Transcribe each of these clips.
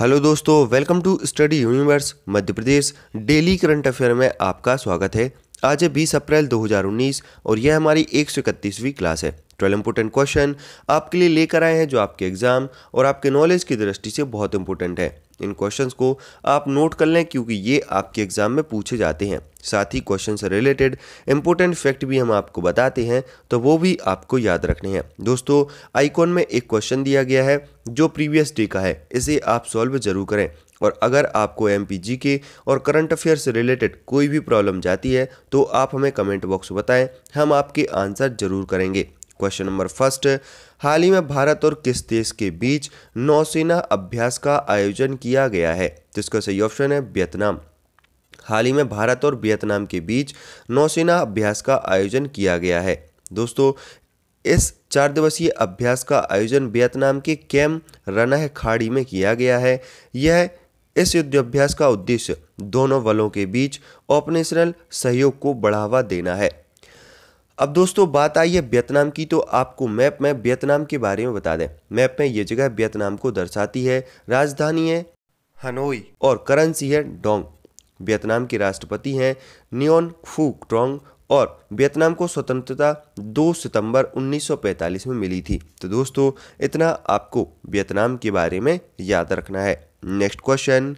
hello दोस्तों welcome to study universe Madhya Pradesh daily current affair में आपका स्वागत है आज है 20 अप्रैल 2019 और यह हमारी एक क्लास है ट्वेल्व इंपॉर्टेंट क्वेश्चन आपके लिए लेकर आए हैं जो आपके एग्जाम और आपके नॉलेज की दृष्टि से बहुत इंपॉर्टेंट है इन क्वेश्चंस को आप नोट कर लें क्योंकि ये आपके एग्ज़ाम में पूछे जाते हैं साथ ही क्वेश्चन से रिलेटेड इंपॉर्टेंट फैक्ट भी हम आपको बताते हैं तो वो भी आपको याद रखने हैं दोस्तों आइकॉन में एक क्वेश्चन दिया गया है जो प्रीवियस डे का है इसे आप सॉल्व जरूर करें और अगर आपको एम के और करंट अफेयर से रिलेटेड कोई भी प्रॉब्लम जाती है तो आप हमें कमेंट बॉक्स बताएं हम आपके आंसर ज़रूर करेंगे क्वेश्चन नंबर फर्स्ट हाल ही में भारत और किस देश के बीच नौसेना अभ्यास का आयोजन किया गया है जिसका तो सही ऑप्शन है वियतनाम हाल ही में भारत और वियतनाम के बीच नौसेना अभ्यास का आयोजन किया गया है दोस्तों इस चार दिवसीय अभ्यास का आयोजन वियतनाम के कैम रनह खाड़ी में किया गया है यह इस युद्धाभ्यास का उद्देश्य दोनों बलों के बीच ऑपरेशनल सहयोग को बढ़ावा देना है अब दोस्तों बात आई है वियतनाम की तो आपको मैप में वियतनाम के बारे में बता दें मैप में ये जगह वियतनाम को दर्शाती है राजधानी है हनोई और करेंसी है डोंग वियतनाम के राष्ट्रपति हैं नियोन फूक टोंग और वियतनाम को स्वतंत्रता 2 सितंबर 1945 में मिली थी तो दोस्तों इतना आपको वियतनाम के बारे में याद रखना है नेक्स्ट क्वेश्चन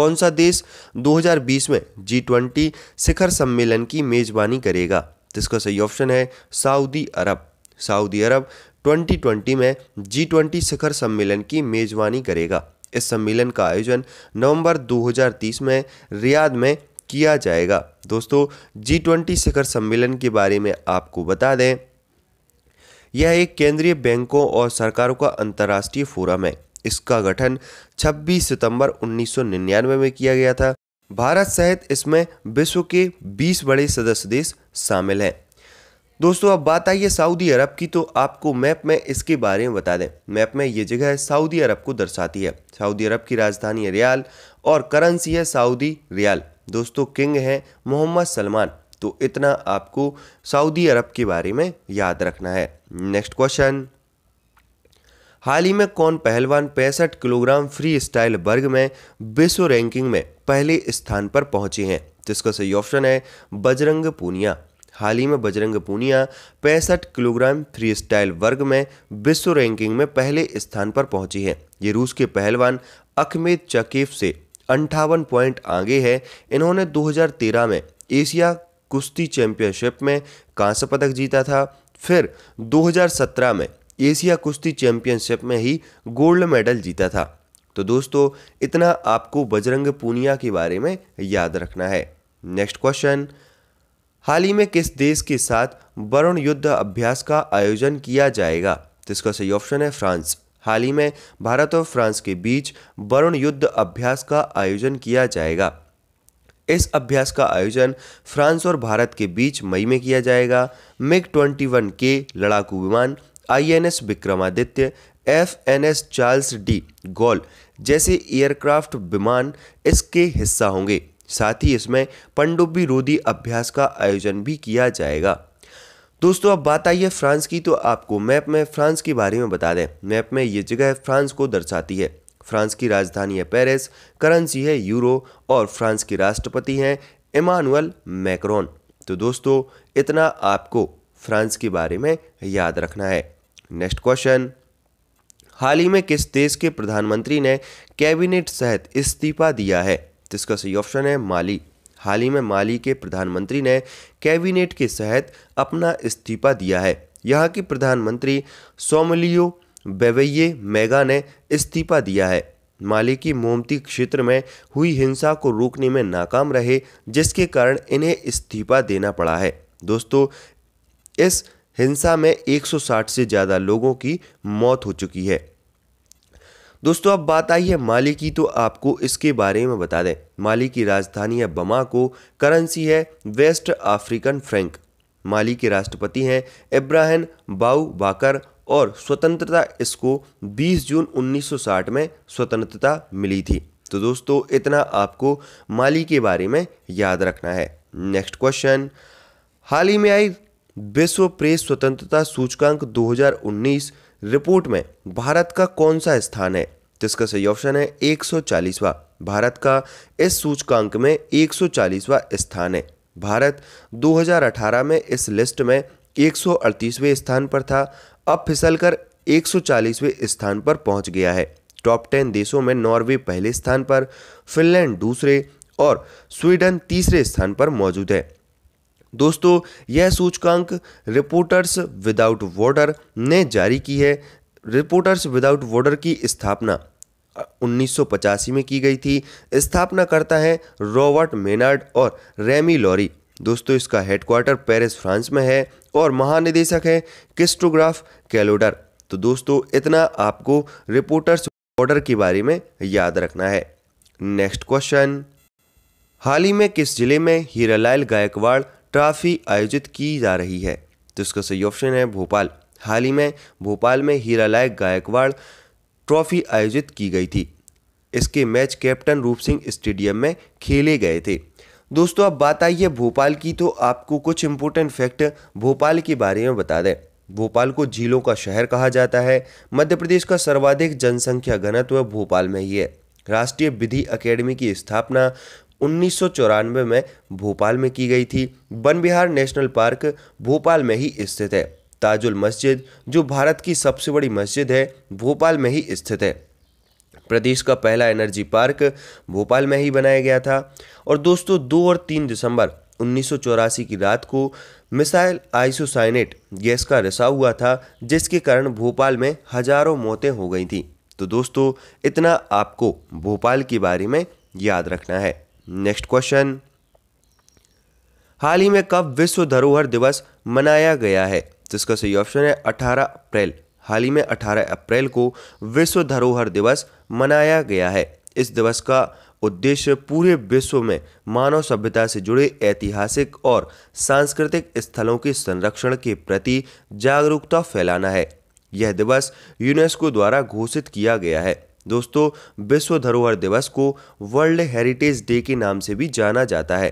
कौन सा देश 2020 में जी ट्वेंटी शिखर सम्मेलन की मेजबानी करेगा जिसका सही ऑप्शन है सऊदी अरब सऊदी अरब 2020 में जी ट्वेंटी शिखर सम्मेलन की मेजबानी करेगा इस सम्मेलन का आयोजन नवंबर 2030 में रियाद में किया जाएगा दोस्तों जी ट्वेंटी शिखर सम्मेलन के बारे में आपको बता दें यह एक केंद्रीय बैंकों और सरकारों का अंतर्राष्ट्रीय फोरम है इसका गठन 26 सितंबर 1999 में किया गया था भारत सहित इसमें विश्व के 20 बड़े सदस्य देश शामिल हैं दोस्तों अब बात आई है सऊदी अरब की तो आपको मैप में इसके बारे में बता दें मैप में ये जगह सऊदी अरब को दर्शाती है सऊदी अरब की राजधानी है रियाल और करेंसी है सऊदी रियाल दोस्तों किंग हैं मोहम्मद सलमान तो इतना आपको सऊदी अरब के बारे में याद रखना है नेक्स्ट क्वेश्चन हाल ही में कौन पहलवान पैंसठ किलोग्राम फ्री स्टाइल वर्ग में विश्व रैंकिंग में पहले स्थान पर पहुंचे हैं जिसका सही ऑप्शन है बजरंग पूनिया हाल ही में बजरंग पूनिया पैंसठ किलोग्राम फ्री स्टाइल वर्ग में विश्व रैंकिंग में पहले स्थान पर पहुंची है ये रूस के पहलवान अखमेद चकीफ से अंठावन पॉइंट आगे है इन्होंने 2013 में एशिया कुश्ती चैंपियनशिप में कांस्य पदक जीता था फिर 2017 में एशिया कुश्ती चैंपियनशिप में ही गोल्ड मेडल जीता था तो दोस्तों इतना आपको बजरंग पूनिया के बारे में याद रखना है नेक्स्ट क्वेश्चन हाल ही में किस देश के साथ वरुण युद्ध अभ्यास का आयोजन किया जाएगा तो इसका सही ऑप्शन है फ्रांस हाल ही में भारत और फ्रांस के बीच वरुण युद्ध अभ्यास का आयोजन किया जाएगा इस अभ्यास का आयोजन फ्रांस और भारत के बीच मई में किया जाएगा मिग 21 के लड़ाकू विमान INS Vikramaditya F N S Charles de Gaulle जैसे एयरक्राफ्ट विमान इसके हिस्सा होंगे साथ ही इसमें पंडुब्बी रोधी अभ्यास का आयोजन भी किया जाएगा दोस्तों अब बात आई है फ्रांस की तो आपको मैप में फ्रांस के बारे में बता दें मैप में ये जगह फ्रांस को दर्शाती है फ्रांस की राजधानी है पेरिस करेंसी है यूरो और फ्रांस के राष्ट्रपति हैं इमानुअल मैक्रोन तो दोस्तों इतना आपको फ्रांस के बारे में याद रखना है नेक्स्ट क्वेश्चन हाल ही में किस देश के प्रधानमंत्री ने कैबिनेट सहित इस्तीफा दिया है जिसका सही ऑप्शन है माली हाल ही में माली के प्रधानमंत्री ने कैबिनेट के सहित अपना इस्तीफा दिया है यहाँ की प्रधानमंत्री सोमलियो बेवैये मेगा ने इस्तीफा दिया है माली की मोमती क्षेत्र में हुई हिंसा को रोकने में नाकाम रहे जिसके कारण इन्हें इस्तीफा देना पड़ा है दोस्तों इस हिंसा में 160 से ज़्यादा लोगों की मौत हो चुकी है दोस्तों अब बात आई है माली की तो आपको इसके बारे में बता दें माली की राजधानी है बमा को करेंसी है वेस्ट अफ्रीकन फ्रैंक माली के राष्ट्रपति हैं इब्राहिम बाऊ बाकर और स्वतंत्रता इसको 20 जून 1960 में स्वतंत्रता मिली थी तो दोस्तों इतना आपको माली के बारे में याद रखना है नेक्स्ट क्वेश्चन हाल ही में आई विश्व प्रेस स्वतंत्रता सूचकांक 2019 रिपोर्ट में भारत का कौन सा स्थान है जिसका सही ऑप्शन है 140वां भारत का इस सूचकांक में 140वां स्थान है भारत 2018 में इस लिस्ट में 138वें स्थान पर था अब फिसलकर 140वें स्थान पर पहुंच गया है टॉप 10 देशों में नॉर्वे पहले स्थान पर फिनलैंड दूसरे और स्वीडन तीसरे स्थान पर मौजूद है दोस्तों यह सूचकांक रिपोर्टर्स विदाउट बॉर्डर ने जारी की है रिपोर्टर्स विदाउट बॉर्डर की स्थापना 1985 में की गई थी स्थापना करता है रॉबर्ट मेनार्ड और रेमी लॉरी दोस्तों इसका हेडक्वार्टर पेरिस फ्रांस में है और महानिदेशक है किस्टोग्राफ कैलोडर तो दोस्तों इतना आपको रिपोर्टर्स ऑर्डर के बारे में याद रखना है नेक्स्ट क्वेश्चन हाल ही में किस जिले में हीरालाल गायकवाड़ ट्रॉफी आयोजित की जा रही है जिसका सही ऑप्शन है भोपाल हाल ही में भोपाल में हीरा लायक गायकवाड़ ट्रॉफी आयोजित की गई थी इसके मैच कैप्टन रूप सिंह स्टेडियम में खेले गए थे दोस्तों अब बात आई है भोपाल की तो आपको कुछ इंपोर्टेंट फैक्ट भोपाल के बारे में बता दें भोपाल को झीलों का शहर कहा जाता है मध्य प्रदेश का सर्वाधिक जनसंख्या घनत्व भोपाल में ही है राष्ट्रीय विधि अकेडमी की स्थापना उन्नीस में भोपाल में की गई थी वन बिहार नेशनल पार्क भोपाल में ही स्थित है ताजुल मस्जिद जो भारत की सबसे बड़ी मस्जिद है भोपाल में ही स्थित है प्रदेश का पहला एनर्जी पार्क भोपाल में ही बनाया गया था और दोस्तों दो और तीन दिसंबर उन्नीस की रात को मिसाइल आइसोसाइनेट गैस का रिसाव हुआ था जिसके कारण भोपाल में हजारों मौतें हो गई थीं तो दोस्तों इतना आपको भोपाल के बारे में याद रखना है नेक्स्ट क्वेश्चन हाल ही में कब विश्व धरोहर दिवस मनाया गया है जिसका सही ऑप्शन है 18 अप्रैल हाल ही में 18 अप्रैल को विश्व धरोहर दिवस मनाया गया है इस दिवस का उद्देश्य पूरे विश्व में मानव सभ्यता से जुड़े ऐतिहासिक और सांस्कृतिक स्थलों के संरक्षण के प्रति जागरूकता फैलाना है यह दिवस यूनेस्को द्वारा घोषित किया गया है दोस्तों विश्व धरोहर दिवस को वर्ल्ड हेरिटेज डे के नाम से भी जाना जाता है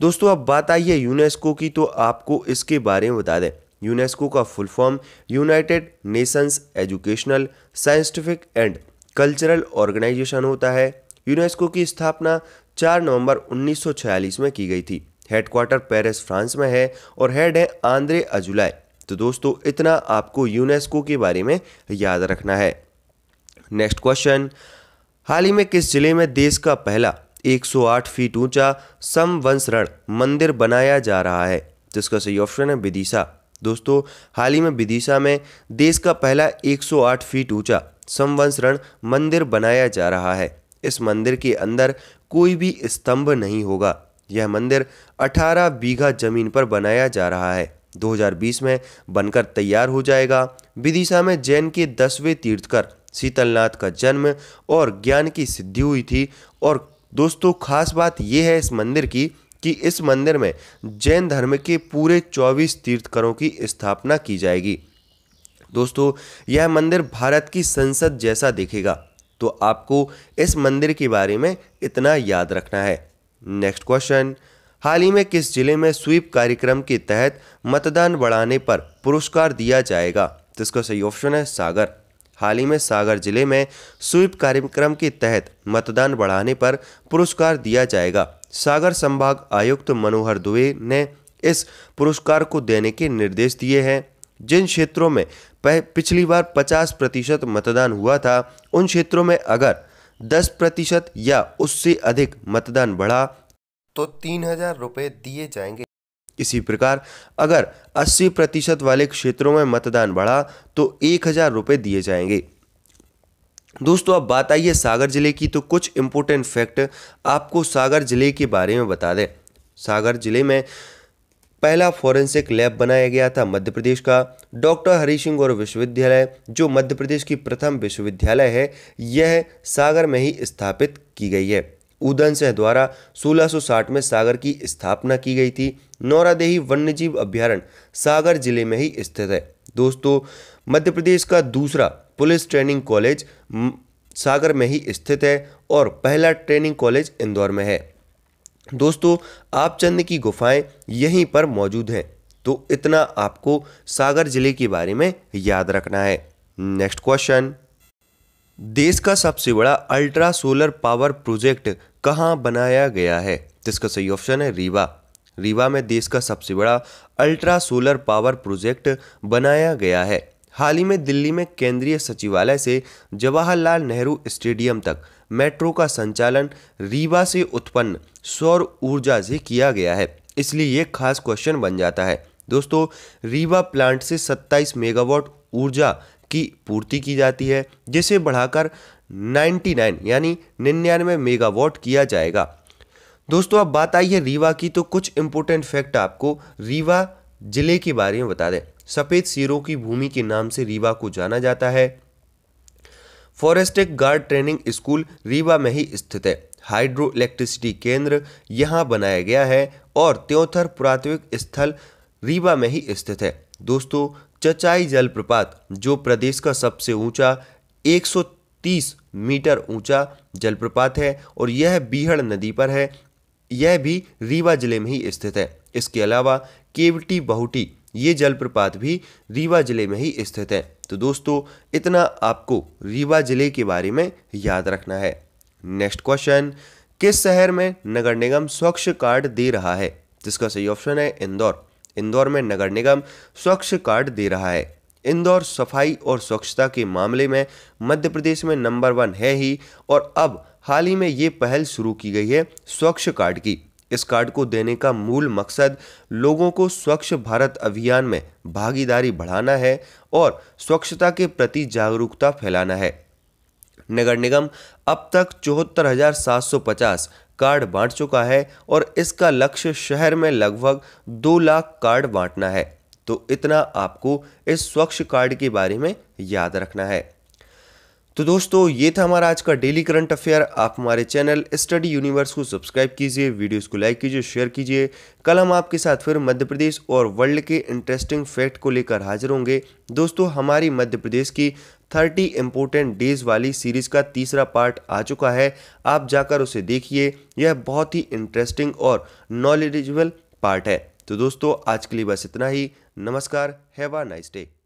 दोस्तों अब बात आई है यूनेस्को की तो आपको इसके बारे में बता दें यूनेस्को का full form United Nations Educational Scientific and Cultural Organisation होता है यूनेस्को की स्थापना 4 नवंबर 1946 में की गई थी हेडक्वार्टर पेरिस फ्रांस में है और हेड है आंद्रे अजुलाय तो दोस्तों इतना आपको यूनेस्को के बारे में याद रखना है नेक्स्ट क्वेश्चन हाल ही में किस जिले में देश का पहला 108 फीट ऊंचा समवंशरण मंदिर बनाया जा रहा है जिसका सही ऑप्शन है विदिशा दोस्तों हाल ही में विदिशा में देश का पहला 108 फीट ऊंचा समवंशरण मंदिर बनाया जा रहा है इस मंदिर के अंदर कोई भी स्तंभ नहीं होगा यह मंदिर 18 बीघा जमीन पर बनाया जा रहा है 2020 में बनकर तैयार हो जाएगा विदिशा में जैन के दसवें तीर्थकर शीतलनाथ का जन्म और ज्ञान की सिद्धि हुई थी और दोस्तों खास बात यह है इस मंदिर की कि इस मंदिर में जैन धर्म के पूरे 24 तीर्थकरों की स्थापना की जाएगी दोस्तों यह मंदिर भारत की संसद जैसा दिखेगा तो आपको इस मंदिर के बारे में इतना याद रखना है नेक्स्ट क्वेश्चन हाल ही में किस जिले में स्वीप कार्यक्रम के तहत मतदान बढ़ाने पर पुरस्कार दिया जाएगा तो इसका सही ऑप्शन है सागर हाल ही में सागर जिले में स्वीप कार्यक्रम के तहत मतदान बढ़ाने पर पुरस्कार दिया जाएगा सागर संभाग आयुक्त मनोहर दुबे ने इस पुरस्कार को देने के निर्देश दिए हैं जिन क्षेत्रों में पिछली बार 50 प्रतिशत मतदान हुआ था उन क्षेत्रों में अगर 10 प्रतिशत या उससे अधिक मतदान बढ़ा तो तीन हजार रुपये दिए जाएंगे इसी प्रकार अगर 80 प्रतिशत वाले क्षेत्रों में मतदान बढ़ा तो एक हज़ार रुपये दिए जाएंगे दोस्तों अब बात आई है सागर जिले की तो कुछ इम्पोर्टेंट फैक्ट आपको सागर जिले के बारे में बता दें सागर जिले में पहला फॉरेंसिक लैब बनाया गया था मध्य प्रदेश का डॉक्टर हरी सिंह और विश्वविद्यालय जो मध्य प्रदेश की प्रथम विश्वविद्यालय है यह सागर में ही स्थापित की गई है उदन से द्वारा 1660 में सागर की स्थापना की गई थी नौरादेही वन्यजीव अभ्यारण्य सागर जिले में ही स्थित है दोस्तों मध्य प्रदेश का दूसरा पुलिस ट्रेनिंग कॉलेज सागर में ही स्थित है और पहला ट्रेनिंग कॉलेज इंदौर में है दोस्तों आप चंद की गुफाएं यहीं पर मौजूद हैं तो इतना आपको सागर जिले के बारे में याद रखना है नेक्स्ट क्वेश्चन देश का सबसे बड़ा अल्ट्रा सोलर पावर प्रोजेक्ट कहाँ बनाया गया है तो इसका सही ऑप्शन है रीवा रीवा में देश का सबसे बड़ा अल्ट्रा सोलर पावर प्रोजेक्ट बनाया गया है हाल ही में दिल्ली में केंद्रीय सचिवालय से जवाहरलाल नेहरू स्टेडियम तक मेट्रो का संचालन रीवा से उत्पन्न सौर ऊर्जा से किया गया है इसलिए ये खास क्वेश्चन बन जाता है दोस्तों रीवा प्लांट से 27 मेगावाट ऊर्जा की पूर्ति की जाती है जिसे बढ़ाकर 99 यानी निन्यानवे मेगावाट किया जाएगा दोस्तों अब बात आई है रीवा की तो कुछ इंपॉर्टेंट फैक्ट आपको रीवा जिले के बारे में बता दें सफ़ेद सिरों की भूमि के नाम से रीवा को जाना जाता है forestic guard training school Rewa में ही स्थित है हाइड्रो इलेक्ट्रिसिटी केंद्र यहाँ बनाया गया है और त्योथर पुरात्विक स्थल रीवा में ही स्थित है दोस्तों चचाई जलप्रपात जो प्रदेश का सबसे ऊंचा 130 मीटर ऊंचा जलप्रपात है और यह बीहड़ नदी पर है यह भी रीवा जिले में ही स्थित है इसके अलावा केवटी बहुटी ये जलप्रपात भी रीवा जिले में ही स्थित है तो दोस्तों इतना आपको रीवा जिले के बारे में याद रखना है नेक्स्ट क्वेश्चन किस शहर में नगर निगम स्वच्छ कार्ड दे रहा है जिसका सही ऑप्शन है इंदौर इंदौर में नगर निगम स्वच्छ कार्ड दे रहा है इंदौर सफाई और स्वच्छता के मामले में मध्य प्रदेश में नंबर वन है ही और अब हाल ही में ये पहल शुरू की गई है स्वच्छ कार्ड की इस कार्ड को देने का मूल मकसद लोगों को स्वच्छ भारत अभियान में भागीदारी बढ़ाना है और स्वच्छता के प्रति जागरूकता फैलाना है नगर निगम अब तक चौहत्तर कार्ड बांट चुका है और इसका लक्ष्य शहर में लगभग दो लाख कार्ड बांटना है तो इतना आपको इस स्वच्छ कार्ड के बारे में याद रखना है तो दोस्तों ये था हमारा आज का डेली करंट अफेयर आप हमारे चैनल स्टडी यूनिवर्स को सब्सक्राइब कीजिए वीडियोस को लाइक कीजिए शेयर कीजिए कल हम आपके साथ फिर मध्य प्रदेश और वर्ल्ड के इंटरेस्टिंग फैक्ट को लेकर हाजिर होंगे दोस्तों हमारी मध्य प्रदेश की थर्टी इम्पोर्टेंट डेज वाली सीरीज का तीसरा पार्ट आ चुका है आप जाकर उसे देखिए यह बहुत ही इंटरेस्टिंग और नॉलेजेबल पार्ट है तो दोस्तों आज के लिए बस इतना ही नमस्कार हैव अ नाइस डे